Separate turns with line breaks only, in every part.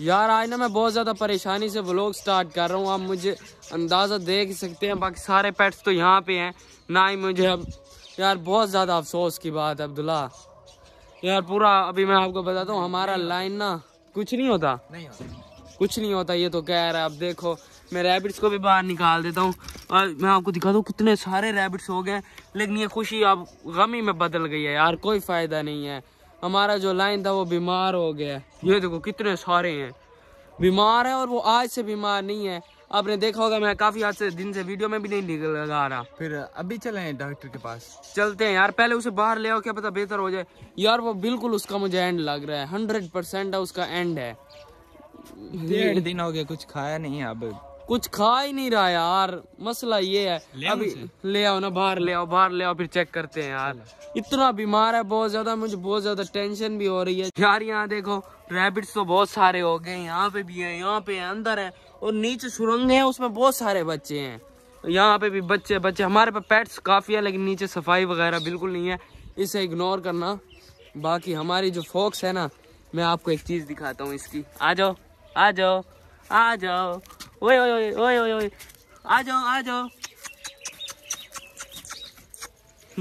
यार आज ना मैं बहुत ज़्यादा परेशानी से ब्लॉग स्टार्ट कर रहा हूँ आप मुझे अंदाज़ा देख सकते हैं बाकी सारे पेट्स तो यहाँ पे हैं ना ही मुझे अब यार बहुत ज़्यादा अफसोस की बात है अब्दुल्ला यार पूरा अभी मैं आपको बताता हूँ हमारा लाइन ना कुछ नहीं होता नहीं होता कुछ नहीं होता ये तो कह रहा है अब देखो मैं रैबिट्स को भी बाहर निकाल देता हूँ और मैं आपको दिखा दूँ कितने सारे रैबिट्स हो गए लेकिन ये खुशी अब गमी में बदल गई है यार कोई फ़ायदा नहीं है हमारा जो लाइन था वो बीमार हो गया ये देखो कितने सारे हैं बीमार है और वो आज से बीमार नहीं है आपने देखा होगा मैं काफी आज से दिन से वीडियो में भी नहीं लगा रहा फिर अभी चले डॉक्टर के पास चलते हैं यार पहले उसे बाहर ले आओ क्या पता बेहतर हो जाए यार वो बिल्कुल उसका मुझे एंड लग रहा है हंड्रेड परसेंट उसका एंड है डेढ़ दिन हो गया कुछ खाया नहीं अब कुछ खा ही नहीं रहा यार मसला ये है ले अभी ले आओ ना बाहर ले आओ बाहर ले आओ फिर चेक करते हैं यार इतना बीमार है बहुत ज्यादा मुझे बहुत ज्यादा टेंशन भी हो रही है यार यहाँ देखो रैबिट्स तो बहुत सारे हो गए यहाँ पे भी है यहाँ पे है, अंदर है और नीचे सुरंग है उसमें बहुत सारे बच्चे हैं यहाँ पे भी बच्चे बच्चे हमारे पे पेट्स काफ़ी है लेकिन नीचे सफाई वगैरह बिल्कुल नहीं है इसे इग्नोर करना बाकी हमारी जो फॉक्स है ना मैं आपको एक चीज़ दिखाता हूँ इसकी आ जाओ आ जाओ आ जाओ ओए ओए ओए ओए ओए आ जाओ आ जाओ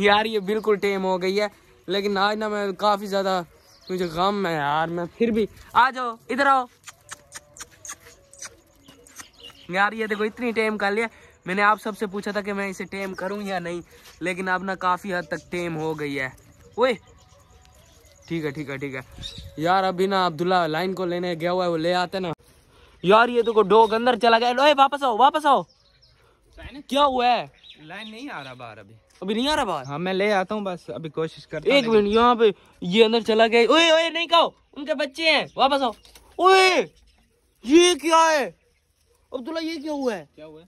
यार ये बिल्कुल टेम हो गई है लेकिन आज ना मैं काफ़ी ज़्यादा मुझे गम है यार मैं फिर भी आ जाओ इधर आओ यार ये देखो इतनी टेम कर लिया मैंने आप सबसे पूछा था कि मैं इसे टेम करूं या नहीं लेकिन अब ना काफ़ी हद तक टेम हो गई है ओए ठीक है ठीक है ठीक है यार अभी ना अब्दुल्ला लाइन को लेने गया हुआ है वो ले आते ना यार ये देखो तो डॉग अंदर चला गया लोहे वापस आओ वापस आओ क्या हुआ है लाइन नहीं आ रहा बाहर अभी अभी नहीं आ रहा बाहर हाँ मैं ले आता हूँ बस अभी कोशिश कर एक मिनट यहाँ पे ये अंदर चला गया ओए ओए नहीं कहो उनके बच्चे हैं वापस आओ ओए ये क्या है अब्दुल्ला ये क्या हुआ है क्या हुआ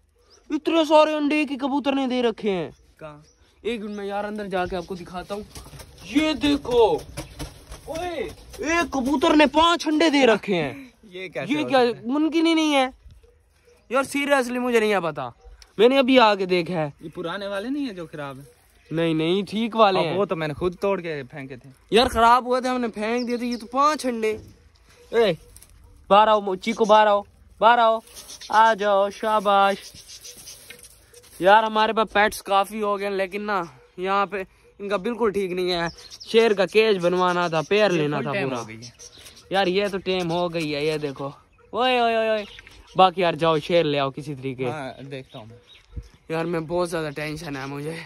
इतने सारे अंडे के कबूतर ने दे रखे है कहा एक मिनट में यार अंदर जाके आपको दिखाता हूँ ये देखो ओए एक कबूतर ने पांच अंडे दे रखे हैं ये कैसे ये क्या मुमकिन ही नहीं है यार सीरियसली मुझे नहीं पता मैंने अभी आके देखा है ये पुराने वाले नहीं है जो खराब है नहीं नहीं ठीक वाले हैं वो तो मैंने खुद तोड़ के फेंके थे यार खराब हुए थे हमने फेंक दिए थे ये तो पांच अंडे ए बाहर आओ चीको बाहर आओ बाहर आओ आ जाओ शाबाश यार हमारे पास पेट्स काफ़ी हो गए लेकिन ना यहाँ पे इनका बिल्कुल ठीक नहीं है शेर का केज बनवाना था पैर लेना था पूरा यार ये तो टेम हो गई है ये देखो ओए ओए ओए बाकी यार जाओ शेर ले आओ किसी तरीके हाँ, देखता हूँ यार मैं बहुत ज़्यादा टेंशन है मुझे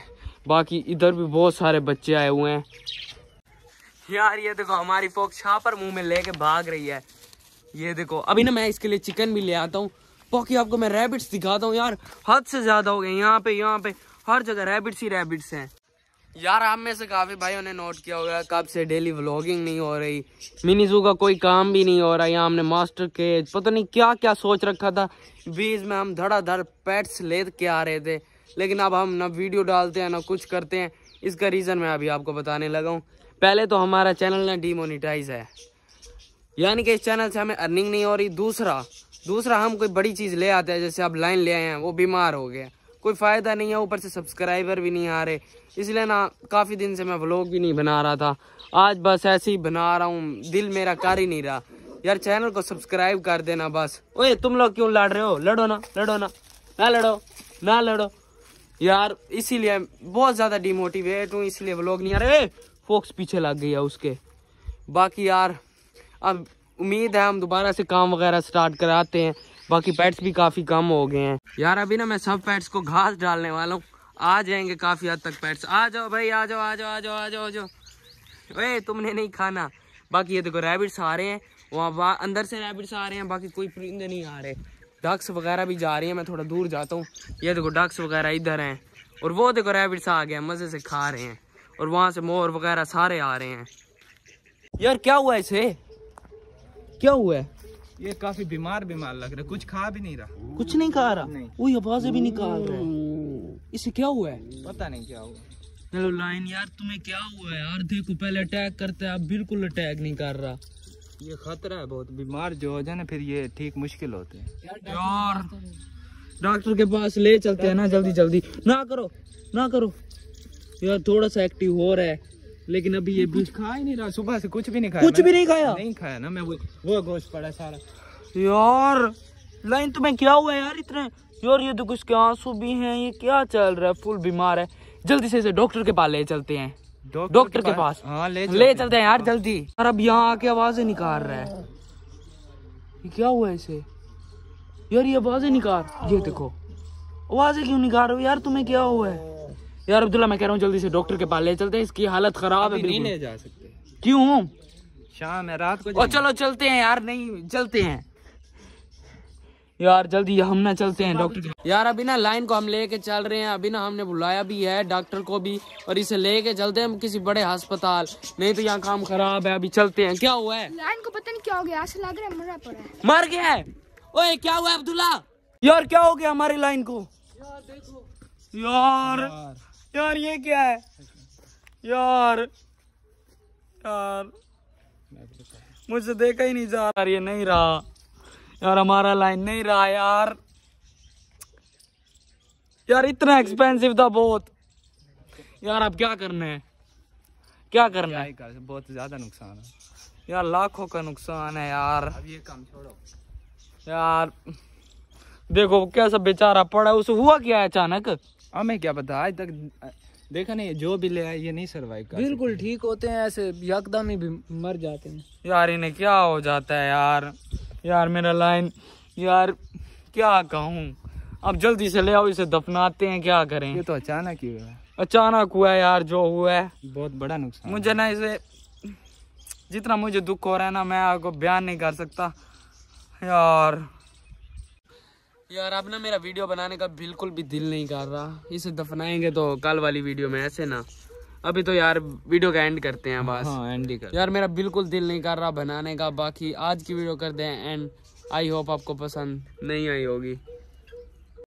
बाकी इधर भी बहुत सारे बच्चे आए हुए हैं यार ये देखो हमारी पोक छापर मुंह में लेके भाग रही है ये देखो अभी ना मैं इसके लिए चिकन भी ले आता हूँ पॉकी आपको मैं रैबिट्स दिखाता हूँ यार हद से ज़्यादा हो गए यहाँ पे यहाँ पे हर जगह रैबिट्स ही रैबिट्स हैं यार आप में से काफ़ी भाइयों ने नोट किया होगा कब से डेली व्लॉगिंग नहीं हो रही मिनी जू का कोई काम भी नहीं हो रहा यहाँ हमने मास्टर के पता नहीं क्या क्या सोच रखा था बीज में हम धड़ाधड़ पेट्स ले के आ रहे थे लेकिन अब हम ना वीडियो डालते हैं ना कुछ करते हैं इसका रीज़न मैं अभी आपको बताने लगा हूँ पहले तो हमारा चैनल ना डीमोनिटाइज है यानी कि इस चैनल से हमें अर्निंग नहीं हो रही दूसरा दूसरा हम कोई बड़ी चीज़ ले आते हैं जैसे आप लाइन ले आए हैं वो बीमार हो गया कोई फ़ायदा नहीं है ऊपर से सब्सक्राइबर भी नहीं आ रहे इसलिए ना काफ़ी दिन से मैं व्लॉग भी नहीं बना रहा था आज बस ऐसे ही बना रहा हूँ दिल मेरा कर ही नहीं रहा यार चैनल को सब्सक्राइब कर देना बस ओए तुम लोग क्यों लड़ रहे हो लड़ो ना लड़ो ना ना लड़ो ना लड़ो यार इसीलिए बहुत ज़्यादा डिमोटिवेट हूँ इसलिए व्लॉग नहीं आ रहे फोक्स पीछे लग गई है उसके बाकी यार अब उम्मीद है हम दोबारा से काम वगैरह स्टार्ट कराते हैं बाकी पैट्स भी काफ़ी कम हो गए हैं यार अभी ना मैं सब पैट्स को घास डालने वाला हूँ आ जाएंगे काफ़ी हद तक पैट्स आ जाओ भाई आ जाओ आ जाओ आ जाओ आ जाओ आ जाओ ओए तुमने नहीं खाना बाकी ये देखो रेबिट्स आ रहे हैं वहाँ अंदर से रेबिट्स आ रहे हैं बाकी कोई परिंदे नहीं आ रहे डक्स वगैरह भी जा रही हैं मैं थोड़ा दूर जाता हूँ ये देखो डक्स वगैरह इधर हैं और वो देखो रेबिट्स आ गए मज़े से खा रहे हैं और वहाँ से मोर वगैरह सारे आ रहे हैं यार क्या हुआ इसे क्या हुआ है ये काफी बीमार बीमार लग रहा है कुछ खा भी नहीं रहा कुछ नहीं खा रहा वही आवाजें भी निकाल रहा है इसे क्या हुआ है पता नहीं क्या हुआ हेलो लाइन यार तुम्हें क्या हुआ है यार देखो पहले अटैक करता है अब बिल्कुल अटैक नहीं कर रहा ये खतरा है बहुत बीमार जो हो जाए ना फिर ये ठीक मुश्किल होते हैं यार डॉक्टर तो के पास ले चलते हैं ना जल्दी जल्दी ना करो ना करो यार थोड़ा सा एक्टिव हो रहा है लेकिन अभी ये कुछ खा ही नहीं रहा सुबह से कुछ भी नहीं खाया कुछ भी नहीं खाया नहीं खाया ना मैं वो वो गोश्त पड़ा सारा यार लाइन तुम्हें तो क्या हुआ यार इतने यार ये तो कुछ के आंसू भी हैं ये क्या चल रहा है फुल बीमार है जल्दी से इसे डॉक्टर के पास ले चलते हैं डॉक्टर के पास हाँ ले चलते ले चलते हैं यार जल्दी यार अब यहाँ आके आवाजें निकाल रहा है ये क्या हुआ इसे यार ये आवाजें निकाल ये देखो आवाजें क्यों निकाल रहे हो यार तुम्हें क्या हुआ है यार अब्दुल्ला मैं कह रहा हूँ जल्दी से डॉक्टर के पास ले चलते हैं इसकी हालत खराब है नहीं जा सकते क्यों शाम है रात को चलो चलते हैं यार नहीं चलते हैं यार जल्दी हम ना चलते हैं डॉक्टर यार अभी ना लाइन को हम लेके चल रहे हैं अभी ना हमने बुलाया भी है डॉक्टर को भी और इसे लेके चलते हैं हम किसी बड़े अस्पताल नहीं तो यहाँ काम खराब है अभी चलते हैं क्या हुआ है लाइन को पता नहीं क्या हो गया लग रहा है मरा पड़ा है मर गया है ओए क्या हुआ अब्दुल्ला यार क्या हो गया हमारी लाइन को यार देखो यार, यार। यार ये क्या है यार यार मुझसे देखा ही नहीं जा रहा ये नहीं रहा यार हमारा लाइन नहीं रहा यार यार इतना एक्सपेंसिव था बहुत यार अब क्या करना है क्या करना है कर, बहुत ज्यादा नुकसान है यार लाखों का नुकसान है यार अब ये काम छोड़ो यार देखो कैसा बेचारा पड़ा उसे हुआ क्या अचानक हमें क्या पता आज तक देखा नहीं जो भी ले आए ये नहीं सरवाइव कर बिल्कुल ठीक होते हैं ऐसे यकदम ही मर जाते हैं यार इन्हें क्या हो जाता है यार यार मेरा लाइन यार क्या कहूँ अब जल्दी से ले आओ इसे दफनाते हैं क्या करें ये तो अचानक ही हुआ अचानक हुआ है यार जो हुआ है बहुत बड़ा नुकसान मुझे ना इसे जितना मुझे दुख हो रहा है ना मैं आपको बयान नहीं कर सकता यार यार अब ना मेरा वीडियो बनाने का बिल्कुल भी दिल नहीं कर रहा इसे दफनाएंगे तो कल वाली वीडियो में ऐसे ना अभी तो यार वीडियो का एंड करते हैं बस हाँ, एंड कर यार मेरा बिल्कुल दिल नहीं कर रहा बनाने का बाकी आज की वीडियो कर दे एंड आई होप आपको पसंद नहीं आई होगी